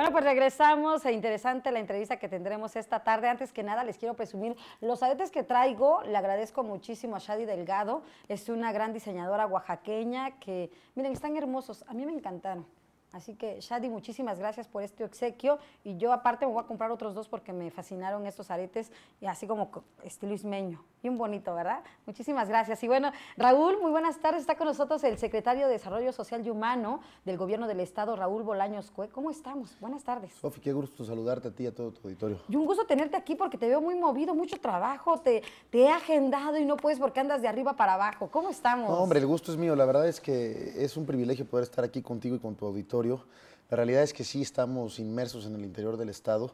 Bueno, pues regresamos. Interesante la entrevista que tendremos esta tarde. Antes que nada, les quiero presumir los aretes que traigo. Le agradezco muchísimo a Shadi Delgado. Es una gran diseñadora oaxaqueña que, miren, están hermosos. A mí me encantaron. Así que, Shadi, muchísimas gracias por este obsequio. Y yo aparte me voy a comprar otros dos porque me fascinaron estos aretes, y así como estilo ismeño. Y un bonito, ¿verdad? Muchísimas gracias. Y bueno, Raúl, muy buenas tardes. Está con nosotros el secretario de Desarrollo Social y Humano del Gobierno del Estado, Raúl Bolaños Cue. ¿Cómo estamos? Buenas tardes. Sofi, qué gusto saludarte a ti y a todo tu auditorio. Y un gusto tenerte aquí porque te veo muy movido, mucho trabajo, te, te he agendado y no puedes porque andas de arriba para abajo. ¿Cómo estamos? No, hombre, el gusto es mío. La verdad es que es un privilegio poder estar aquí contigo y con tu auditorio. La realidad es que sí estamos inmersos en el interior del Estado.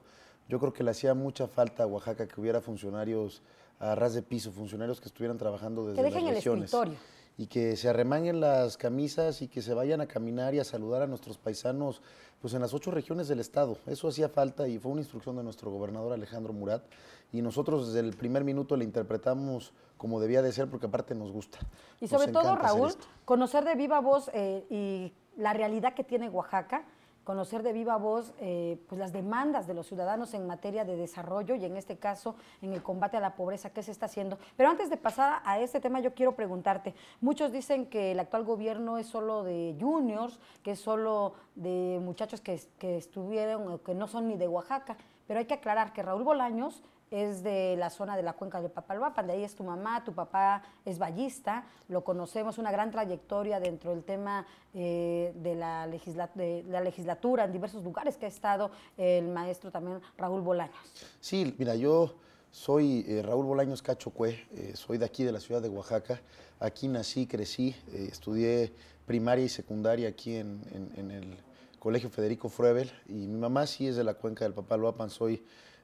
Yo creo que le hacía mucha falta a Oaxaca que hubiera funcionarios a ras de piso, funcionarios que estuvieran trabajando desde las regiones. El Y que se arremanguen las camisas y que se vayan a caminar y a saludar a nuestros paisanos pues en las ocho regiones del estado. Eso hacía falta y fue una instrucción de nuestro gobernador Alejandro Murat y nosotros desde el primer minuto le interpretamos como debía de ser porque aparte nos gusta. Y sobre todo, Raúl, conocer de viva voz eh, y la realidad que tiene Oaxaca conocer de viva voz eh, pues las demandas de los ciudadanos en materia de desarrollo y en este caso en el combate a la pobreza, que se está haciendo. Pero antes de pasar a este tema yo quiero preguntarte, muchos dicen que el actual gobierno es solo de juniors, que es solo de muchachos que, que estuvieron, que no son ni de Oaxaca, pero hay que aclarar que Raúl Bolaños es de la zona de la cuenca de Papaloapan, de ahí es tu mamá, tu papá es ballista, lo conocemos, una gran trayectoria dentro del tema eh, de, la la legislatura en diversos lugares que ha estado el maestro también Raúl Bolaños. Sí, mira, yo soy eh, Raúl Bolaños Cachocue, eh, soy de aquí, de la ciudad de Oaxaca, aquí nací, crecí, estudié primaria y secundaria aquí en, el Colegio Federico Fruebel y mi mamá sí es de la cuenca del Papaloapan, soy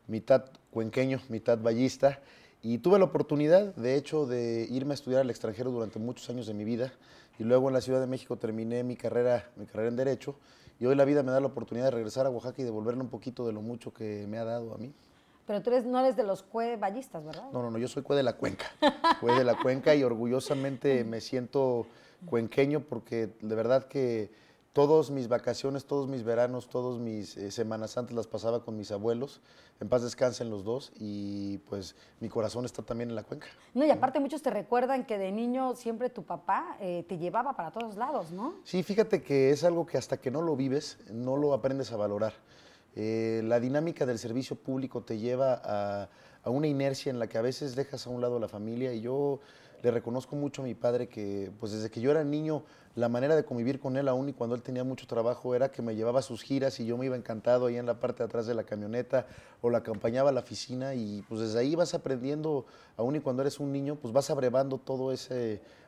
mitad cuenqueño, mitad ballista. Y tuve la oportunidad, de hecho, de irme a estudiar al extranjero durante muchos años de mi vida. Y luego en la Ciudad de México terminé mi carrera, mi carrera en Derecho. Y hoy la vida me da la oportunidad de regresar a Oaxaca y devolverle un poquito de lo mucho que me ha dado a mí. Pero tú no eres de los cue ballistas, ¿verdad? No, no, no, yo soy cue de la cuenca. Cue de la cuenca y orgullosamente me siento cuenqueño porque de verdad que Todas mis vacaciones, todos mis veranos, todas mis eh, semanas antes las pasaba con mis abuelos. En paz descansen los dos y pues mi corazón está también en la cuenca. No, y aparte muchos te recuerdan que de niño siempre tu papá eh, te llevaba para todos lados, ¿no? Sí, fíjate que es algo que hasta que no lo vives, no lo aprendes a valorar. Eh, la dinámica del servicio público te lleva a, a una inercia en la que a veces dejas a un lado a la familia y yo le reconozco mucho a mi padre que pues desde que yo era niño la manera de convivir con él aún y cuando él tenía mucho trabajo era que me llevaba sus giras y yo me iba encantado ahí en la parte de atrás de la camioneta o la acompañaba a la oficina y pues desde ahí vas aprendiendo, aún y cuando eres un niño, pues vas abrevando toda esa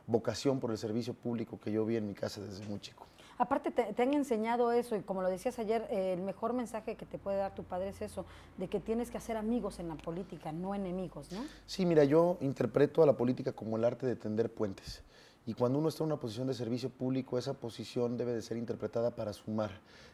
vocación por el servicio público que yo vi en mi casa desde muy chico. Aparte te, han enseñado eso y como lo decías ayer, el mejor mensaje que te puede dar tu padre es eso, de que tienes que hacer amigos en la política, no enemigos, ¿no? Sí, mira, yo interpreto a la política como el arte de tender puentes. Y cuando uno está en una posición de servicio público, esa posición debe de ser interpretada para sumar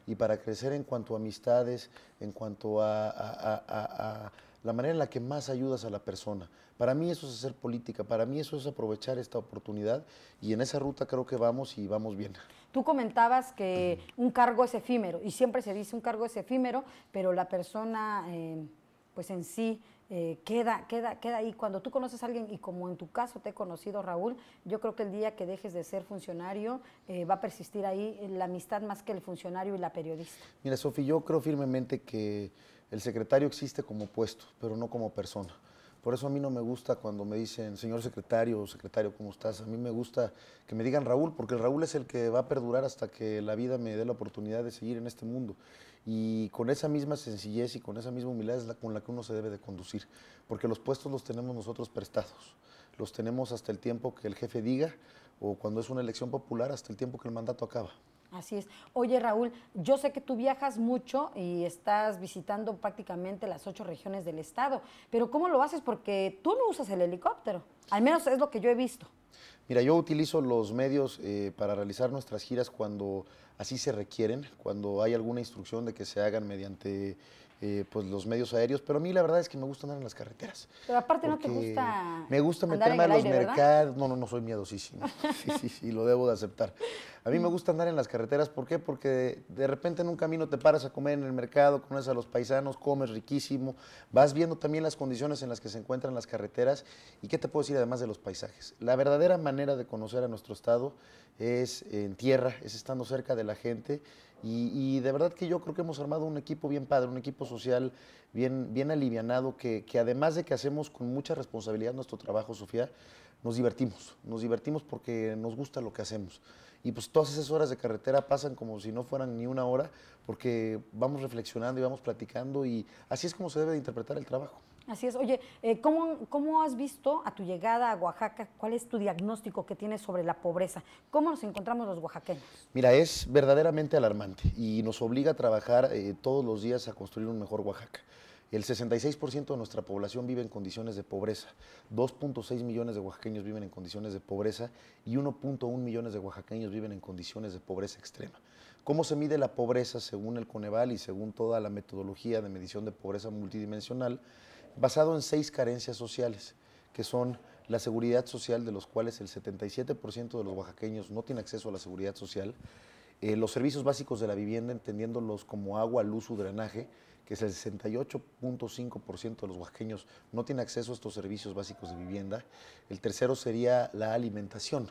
y para crecer en cuanto a amistades, en cuanto a, la manera en la que más ayudas a la persona. Para mí eso es hacer política, para mí eso es aprovechar esta oportunidad y en esa ruta creo que vamos y vamos bien. Tú comentabas que un cargo es efímero y siempre se dice un cargo es efímero, pero la persona eh, pues en sí eh, queda, queda, queda ahí. Cuando tú conoces a alguien, y como en tu caso te he conocido, Raúl, yo creo que el día que dejes de ser funcionario eh, va a persistir ahí eh, la amistad más que el funcionario y la periodista. Mira, Sofi, yo creo firmemente que el secretario existe como puesto, pero no como persona. Por eso a mí no me gusta cuando me dicen, señor secretario o secretario, ¿cómo estás? A mí me gusta que me digan Raúl, porque el Raúl es el que va a perdurar hasta que la vida me dé la oportunidad de seguir en este mundo y con esa misma sencillez y con esa misma humildad es la con la que uno se debe de conducir, porque los puestos los tenemos nosotros prestados, los tenemos hasta el tiempo que el jefe diga o cuando es una elección popular hasta el tiempo que el mandato acaba. Así es. Oye Raúl, yo sé que tú viajas mucho y estás visitando prácticamente las ocho regiones del estado, pero ¿cómo lo haces? Porque tú no usas el helicóptero, al menos es lo que yo he visto. Mira, yo utilizo los medios eh, para realizar nuestras giras cuando así se requieren cuando hay alguna instrucción de que se hagan mediante eh, pues los medios aéreos, pero a mí la verdad es que me gusta andar en las carreteras. Pero aparte no te gusta. Me gusta meterme a los mercados. No, no, no soy miedosísimo. sí, sí, sí, lo debo de aceptar. A mí me mm. gusta andar en las carreteras, ¿por qué? Porque de repente en un camino te paras a comer en el mercado, conoces a los paisanos, comes riquísimo, vas viendo también las condiciones en las que se encuentran las carreteras y qué te puedo decir además de los paisajes. La verdadera manera de conocer a nuestro estado es en tierra, es estando cerca de la gente y, de verdad que yo creo que hemos armado un equipo bien padre, un equipo social bien, bien alivianado, que, que además de que hacemos con mucha responsabilidad nuestro trabajo, Sofía, nos divertimos, nos divertimos porque nos gusta lo que hacemos. Y pues todas esas horas de carretera pasan como si no fueran ni una hora, porque vamos reflexionando y vamos platicando y así es como se debe de interpretar el trabajo. Así es. Oye, eh, ¿cómo, has visto a tu llegada a Oaxaca? ¿Cuál es tu diagnóstico que tienes sobre la pobreza? ¿Cómo nos encontramos los oaxaqueños? Mira, es verdaderamente alarmante y nos obliga a trabajar eh, todos los días a construir un mejor Oaxaca. El 66% de nuestra población vive en condiciones de pobreza. 2.6 millones de oaxaqueños viven en condiciones de pobreza y 1.1 millones de oaxaqueños viven en condiciones de pobreza extrema. ¿Cómo se mide la pobreza según el Coneval y según toda la metodología de medición de pobreza multidimensional? basado en seis carencias sociales, que son la seguridad social, de los cuales el 77% de los oaxaqueños no tiene acceso a la seguridad social, eh, los servicios básicos de la vivienda, entendiéndolos como agua, luz o drenaje, que es el 68.5% de los oaxaqueños no tiene acceso a estos servicios básicos de vivienda. El tercero sería la alimentación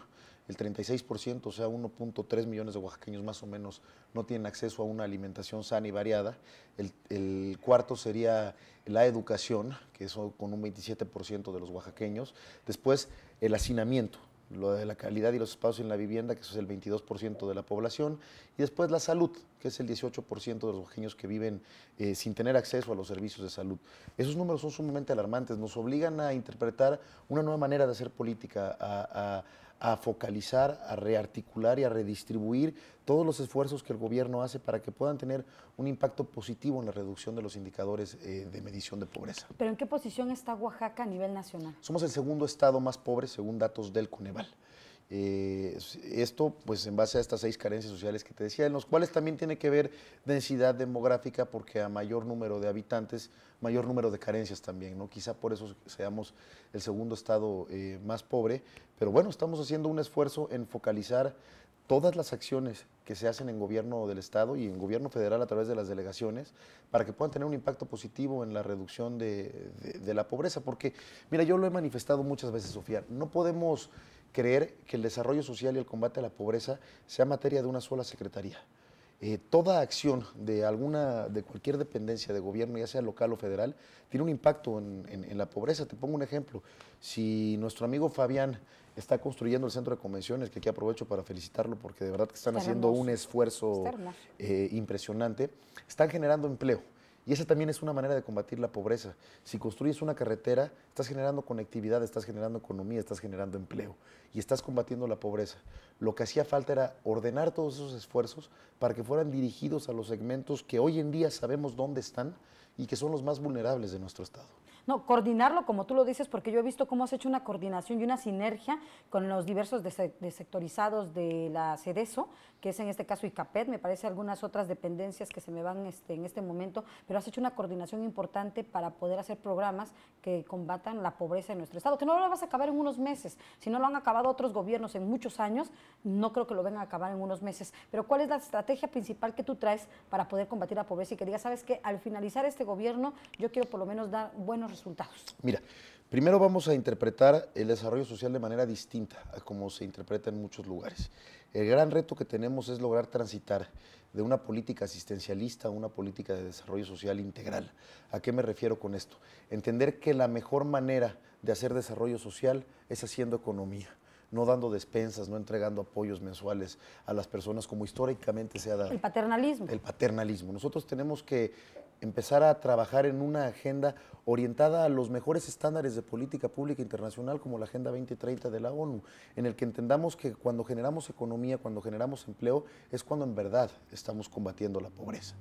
el 36%, o sea, 1.3 millones de oaxaqueños más o menos, no tienen acceso a una alimentación sana y variada. El, cuarto sería la educación, que es con un 27% de los oaxaqueños. Después, el hacinamiento, lo de la calidad y los espacios en la vivienda, que es el 22% de la población. Y después, la salud, que es el 18% de los oaxaqueños que viven eh, sin tener acceso a los servicios de salud. Esos números son sumamente alarmantes, nos obligan a interpretar una nueva manera de hacer política, a, focalizar, a rearticular y a redistribuir todos los esfuerzos que el gobierno hace para que puedan tener un impacto positivo en la reducción de los indicadores eh, de medición de pobreza. ¿Pero en qué posición está Oaxaca a nivel nacional? Somos el segundo estado más pobre según datos del Cuneval. Eh, esto, pues en base a estas seis carencias sociales que te decía, en los cuales también tiene que ver densidad demográfica, porque a mayor número de habitantes, mayor número de carencias también, ¿no? Quizá por eso seamos el segundo estado eh, más pobre, pero bueno, estamos haciendo un esfuerzo en focalizar todas las acciones que se hacen en gobierno del Estado y en gobierno federal a través de las delegaciones para que puedan tener un impacto positivo en la reducción de la pobreza. Porque, mira, yo lo he manifestado muchas veces, Sofía, no podemos creer que el desarrollo social y el combate a la pobreza sea materia de una sola secretaría. Eh, toda acción de alguna, de cualquier dependencia de gobierno, ya sea local o federal, tiene un impacto en, la pobreza. Te pongo un ejemplo. Si nuestro amigo Fabián está construyendo el centro de convenciones, que aquí aprovecho para felicitarlo porque de verdad que están haciendo un esfuerzo eh, impresionante, están generando empleo. Y esa también es una manera de combatir la pobreza. Si construyes una carretera, estás generando conectividad, estás generando economía, estás generando empleo y estás combatiendo la pobreza. Lo que hacía falta era ordenar todos esos esfuerzos para que fueran dirigidos a los segmentos que hoy en día sabemos dónde están y que son los más vulnerables de nuestro Estado. No, coordinarlo, como tú lo dices, porque yo he visto cómo has hecho una coordinación y una sinergia con los diversos de, de sectorizados de la CEDESO, que es en este caso ICAPED, me parece algunas otras dependencias que se me van este, en este momento, pero has hecho una coordinación importante para poder hacer programas que combatan la pobreza en nuestro Estado, que no lo vas a acabar en unos meses, si no lo han acabado otros gobiernos en muchos años, no creo que lo vengan a acabar en unos meses. Pero ¿cuál es la estrategia principal que tú traes para poder combatir la pobreza y que digas, sabes que al finalizar este gobierno yo quiero por lo menos dar buenos resultados? Mira, primero vamos a interpretar el desarrollo social de manera distinta a como se interpreta en muchos lugares. El gran reto que tenemos es lograr transitar de una política asistencialista a una política de desarrollo social integral. ¿A qué me refiero con esto? Entender que la mejor manera de hacer desarrollo social es haciendo economía no dando despensas, no entregando apoyos mensuales a las personas como históricamente se ha dado. El paternalismo. El paternalismo. Nosotros tenemos que empezar a trabajar en una agenda orientada a los mejores estándares de política pública internacional como la Agenda 2030 de la ONU, en el que entendamos que cuando generamos economía, cuando generamos empleo, es cuando en verdad estamos combatiendo la pobreza.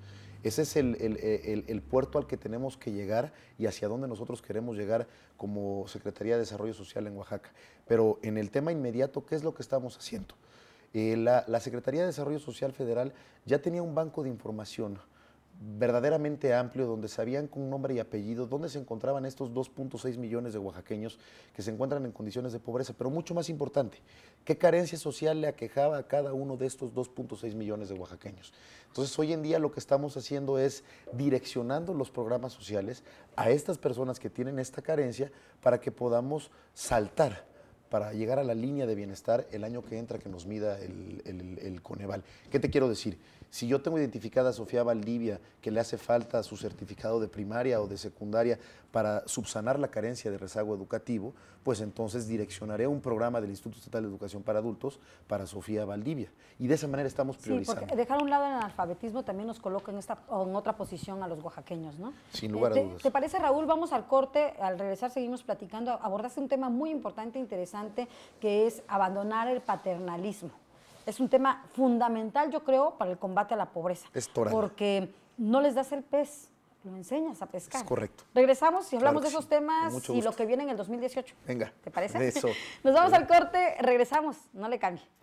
Ese es el, puerto al que tenemos que llegar y hacia dónde nosotros queremos llegar como Secretaría de Desarrollo Social en Oaxaca. Pero en el tema inmediato, ¿qué es lo que estamos haciendo? Eh, la Secretaría de Desarrollo Social Federal ya tenía un banco de información verdaderamente amplio, donde sabían con nombre y apellido dónde se encontraban estos 2.6 millones de oaxaqueños que se encuentran en condiciones de pobreza, pero mucho más importante, qué carencia social le aquejaba a cada uno de estos 2.6 millones de oaxaqueños. Entonces, hoy en día lo que estamos haciendo es direccionando los programas sociales a estas personas que tienen esta carencia para que podamos saltar para llegar a la línea de bienestar el año que entra que nos mida el, Coneval. ¿Qué te quiero decir? Si yo tengo identificada a Sofía Valdivia que le hace falta su certificado de primaria o de secundaria para subsanar la carencia de rezago educativo, pues entonces direccionaré un programa del Instituto Estatal de Educación para Adultos para Sofía Valdivia. Y de esa manera estamos priorizando. dejar a un lado el analfabetismo también nos coloca en, esta, en otra posición a los oaxaqueños, ¿no? Sin eh, lugar a dudas. ¿Te, ¿Te parece, Raúl? Vamos al corte. Al regresar seguimos platicando. Abordaste un tema muy importante, e interesante que es abandonar el paternalismo. Es un tema fundamental, yo creo, para el combate a la pobreza. Es porque no les das el pez, lo enseñas a pescar. Es correcto. Regresamos y hablamos de esos temas y lo que viene en el 2018. Venga. ¿Te parece? Nos vamos al corte, regresamos, no le cambie.